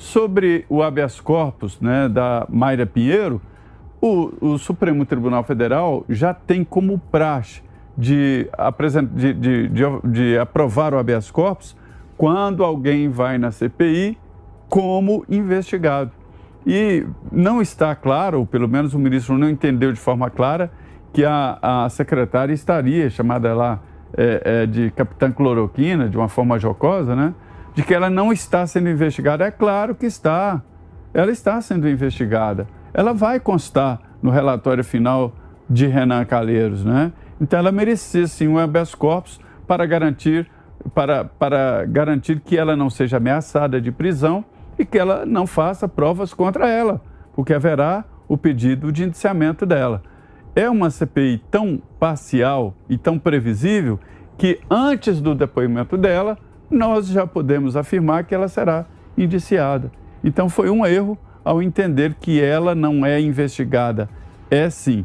Sobre o habeas corpus né, da Mayra Pinheiro, o, o, Supremo Tribunal Federal já tem como praxe de, de, de, de, aprovar o habeas corpus quando alguém vai na CPI como investigado. E não está claro, ou pelo menos o ministro não entendeu de forma clara, que a, a secretária estaria, chamada lá é, é, de capitã cloroquina, de uma forma jocosa, né? de que ela não está sendo investigada. É claro que está. Ela está sendo investigada. Ela vai constar no relatório final de Renan Calheiros, né? Então ela merecia sim um habeas corpus para garantir para, para garantir que ela não seja ameaçada de prisão e que ela não faça provas contra ela, porque haverá o pedido de indiciamento dela. É uma CPI tão parcial e tão previsível que antes do depoimento dela, nós já podemos afirmar que ela será indiciada. Então foi um erro ao entender que ela não é investigada. É sim